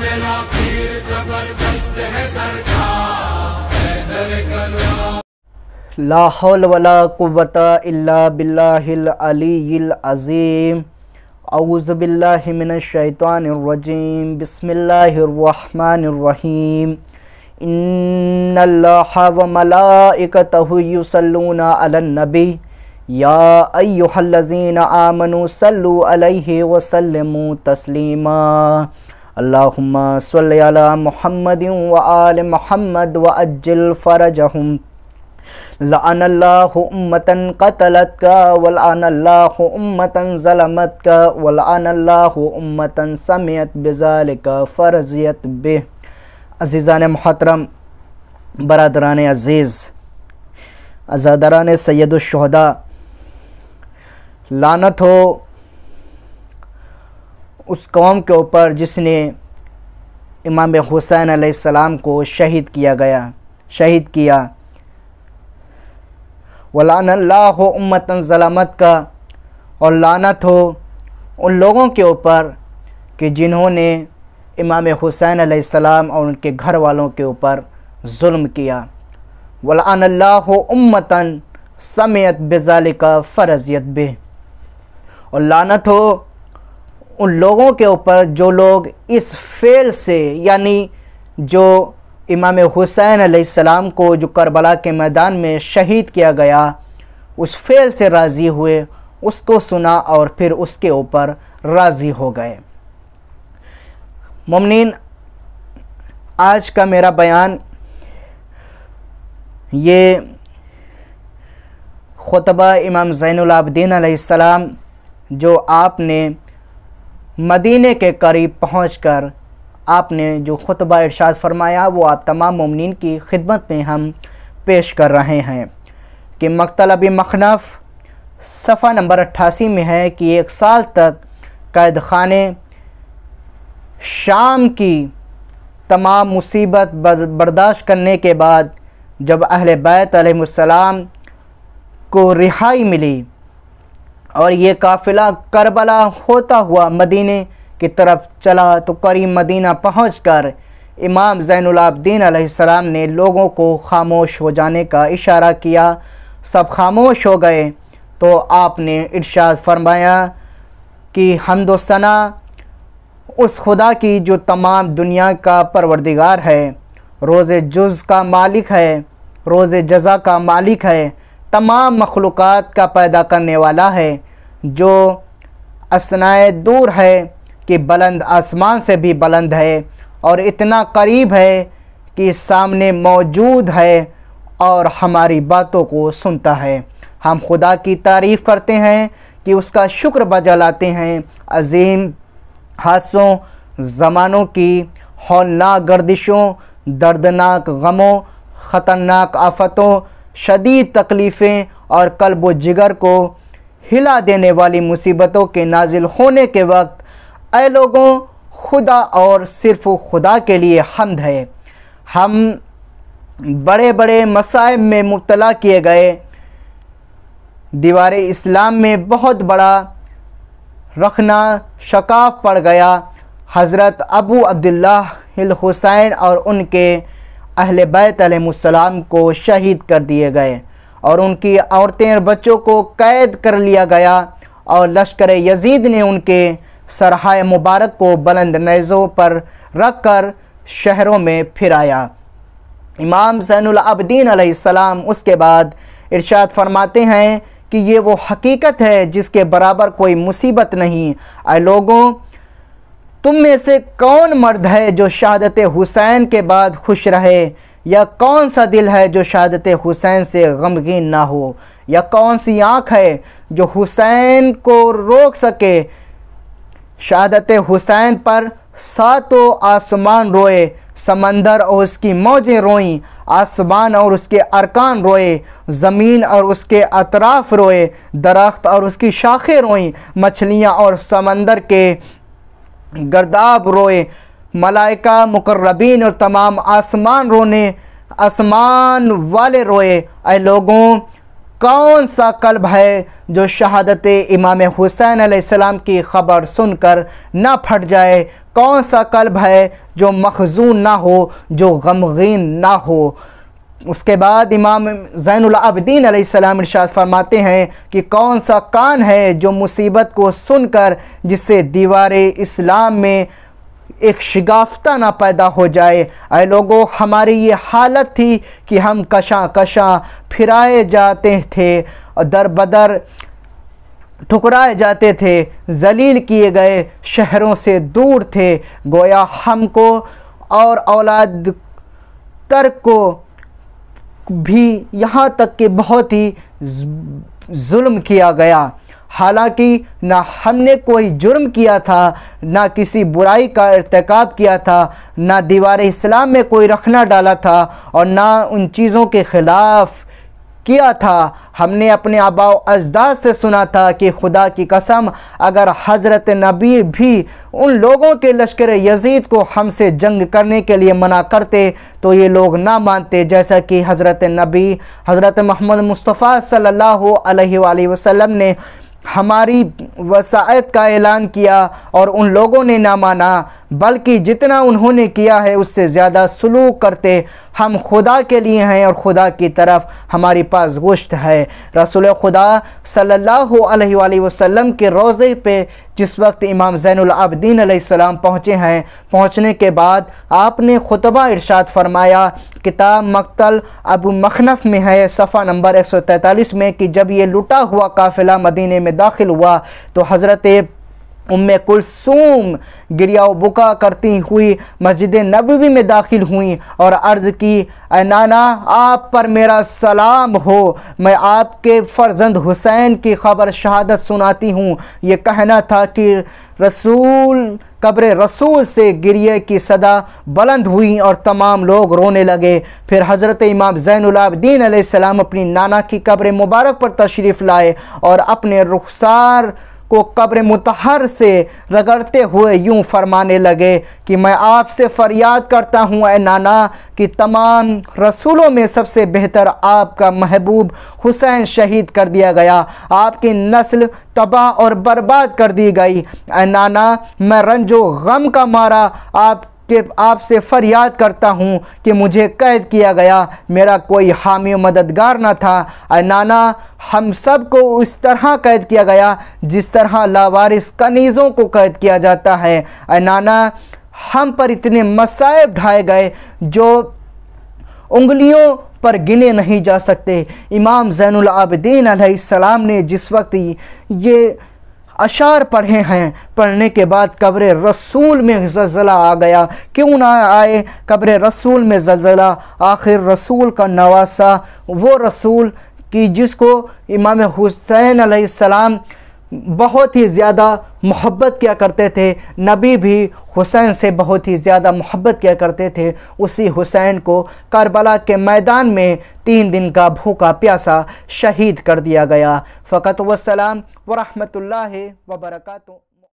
मेरा पीर जबरदस्त है सरकार लाहौल वला कुवत इल्ला बिल्लाहिल अलील अज़ीम अऊज़बिल्लिमिनशैतानरजीम बसमिल्लर इन्नल्लाहवमलाइकतहुयुसल्लून अलन्नबी या अय्युहल्लज़ीन आमनु सल्लु अलैहि वसल्लमु तस्लीमा अल्लाहुम्मा सल्ली अला मोहम्मद व आल मोहम्मद व अज्जिल फ़रजहुम लअनल्लाहु उम्मतन कतलत का वलअनल्लाहु उम्मतन ज़लमत का वलअनल्लाहु उम्मतन समियत बिजालिक फ़रजियत बि अजीज़ान मोहतरम बरदरान अज़ीज़ अजादरान सैदुलशहदा लानत हो उस कौम के ऊपर जिसने इमाम हुसैन सलाम को शहीद किया गया शहीद किया वलानल्लाह उम्मतन ज़लामत का और लानत हो उन लोगों के ऊपर कि जिन्होंने इमाम हुसैन सलाम और उनके घर वालों के ऊपर जुल्म किया वलानल्लाह उम्मतन समयत बेजालिका फ़रजियत फ़र्जियत बे और लानत हो उन लोगों के ऊपर जो लोग इस फेल से यानी जो इमाम हुसैन सलाम को जो करबला के मैदान में शहीद किया गया उस फेल से राज़ी हुए उसको सुना और फिर उसके ऊपर राज़ी हो गए ममनिन आज का मेरा बयान ये खुतबा इमाम जैनलाब्दीन सलाम जो आपने मदीने के करीब पहुँच कर आपने जो खुतबा इरशाद फरमाया वो आप तमाम ममिन की खिदमत में हम पेश कर रहे हैं कि मकतलब मखनफ़ सफ़ा नंबर अट्ठासी में है कि एक साल तक कैद खाने शाम की तमाम मुसीबत बर्दाश्त करने के बाद जब अहल बैत को रिहाई मिली और ये काफ़िला करबला होता हुआ मदीने की तरफ चला तो करीम मदीना पहुँच कर इमाम ज़ैनलाब्दीन सलाम ने लोगों को खामोश हो जाने का इशारा किया सब खामोश हो गए तो आपने इर्शाद फरमाया कि हमदोसना उस खुदा की जो तमाम दुनिया का परवरदिगार है रोज़ जुज़ का मालिक है रोज़ जज़ा का मालिक है तमाम मखलूक़ का पैदा करने वाला है जो असनाए दूर है कि बुलंद आसमान से भी बुलंद है और इतना करीब है कि सामने मौजूद है और हमारी बातों को सुनता है हम खुदा की तारीफ़ करते हैं कि उसका शुक्र बजा लाते हैं अजीम हादसों ज़मानों की हौलनाक गर्दिशों दर्दनाक गमों ख़तरनाक आफतों शदीद तकलीफ़ें और कल्ब व जिगर को हिला देने वाली मुसीबतों के नाजिल होने के वक्त ए लोगों खुदा और सिर्फ खुदा के लिए हमद है हम बड़े बड़े मसाइब में मुबतला किए गए दीवार इस्लाम में बहुत बड़ा रखना शकाफ पड़ गया हज़रत अबू अब्दुल्ला हुसैन और उनके अहल बैत को शहीद कर दिए गए और उनकी औरतें और बच्चों को कैद कर लिया गया और लश्कर यजीद ने उनके सरहाय मुबारक को बुलंद नज़ों पर रख कर शहरों में फिराया इमाम सैनआबद्दीन आसमाम उसके बाद इरशाद फरमाते हैं कि ये वो हकीकत है जिसके बराबर कोई मुसीबत नहीं लोगों तुम में से कौन मर्द है जो शहादत हुसैन के बाद खुश रहे या कौन सा दिल है जो शहादत हुसैन से गमगीन ना हो या कौन सी आँख है जो हुसैन को रोक सके शहादत हुसैन पर सातों आसमान रोए समंदर और उसकी मौजें रोईं आसमान और उसके अरकान रोए ज़मीन और उसके अतराफ़ रोए दरख्त और उसकी शाखें रोईं मछलियाँ और समंदर के गर्दाब रोए मलाइका मुकर्रबीन और तमाम आसमान रोने आसमान वाले रोए अः लोगों कौन सा कल्ब है जो शहादत इमाम हुसैन आसमाम की ख़बर सुनकर ना फट जाए कौन सा कल्ब है जो मखजून ना हो जो गमगीन ना हो उसके बाद इमाम ज़ैनदीन आसमाम इर्शाद फरमाते हैं कि कौन सा कान है जो मुसीबत को सुनकर जिससे दीवार इस्लाम में एक शिगाफ्ता ना पैदा हो जाए अरे लोगों हमारी ये हालत थी कि हम कशा कशा फिराए जाते थे और दर बदर ठुकराए जाते थे जलील किए गए शहरों से दूर थे गोया हमको और औलाद तर्क को भी यहाँ तक कि बहुत ही जुल्म किया गया हालांकि ना हमने कोई जुर्म किया था ना किसी बुराई का इरतकब किया था ना दीवार इस्लाम में कोई रखना डाला था और ना उन चीज़ों के ख़िलाफ़ किया था हमने अपने आबाव अजदाद से सुना था कि खुदा की कसम अगर हज़रत नबी भी उन लोगों के लश्कर यजीद को हमसे जंग करने के लिए मना करते तो ये लोग ना मानते जैसा कि हज़रत नबी हज़रत महमद मुस्तफ़ा सल्लल्लाहु अलैहि वसल्लम ने हमारी वसायत का ऐलान किया और उन लोगों ने ना माना बल्कि जितना उन्होंने किया है उससे ज़्यादा सलूक करते हम खुदा के लिए हैं और खुदा की तरफ हमारे पास गोश्त है रसूल खुदा सल्लल्लाहु अलैहि वसल्लम के रोज़े पे जिस वक्त इमाम ज़ैनआबद्दीन सलाम पहुँचे हैं पहुँचने के बाद आपने खुतबा इरशाद फरमाया किताब मकतल अबू मखनफ़ में है सफ़ा नंबर एक सौ तैंतालीस में कि जब ये लुटा हुआ काफ़िला मदीने में दाखिल हुआ तो हज़रत उम कुलसूम गिरिया बुका करती हुई मस्जिद नबी में दाखिल हुई और अर्ज़ की ए नाना आप पर मेरा सलाम हो मैं आपके फ़र्जंद हुसैन की खबर शहादत सुनाती हूँ ये कहना था कि रसूल कब्र रसूल से गिरिए की सदा बुलंद हुई और तमाम लोग रोने लगे फिर हज़रत इमाम ज़ैनदीन सलाम अपनी नाना की कब्र मुबारक पर तशरीफ़ लाए और अपने रुखसार को कब्र मुतहर से रगड़ते हुए यूं फरमाने लगे कि मैं आपसे फ़रियाद करता हूं ए नाना कि तमाम रसूलों में सबसे बेहतर आपका महबूब हुसैन शहीद कर दिया गया आपकी नस्ल तबाह और बर्बाद कर दी गई ए नाना मैं रंजो गम का मारा आप कि आपसे फरियाद करता हूँ कि मुझे कैद किया गया मेरा कोई हामी मददगार ना था अ नाना हम सब को उस तरह कैद किया गया जिस तरह लावारिस कनीज़ों को कैद किया जाता है अ नाना हम पर इतने मसायब ढाए गए जो उंगलियों पर गिने नहीं जा सकते इमाम जैनआबदीन सलाम ने जिस वक्त ये अशार पढ़े हैं पढ़ने के बाद कब्र रसूल में जलजला आ गया क्यों ना आए कब्र रसूल में जलजला आखिर रसूल का नवासा वो रसूल कि जिसको इमाम हुसैन सलाम बहुत ही ज़्यादा मोहब्बत किया करते थे नबी भी हुसैन से बहुत ही ज़्यादा मोहब्बत किया करते थे उसी हुसैन को करबला के मैदान में तीन दिन का भूखा प्यासा शहीद कर दिया गया फ़कत वसलाम वरहमत ला वबरकू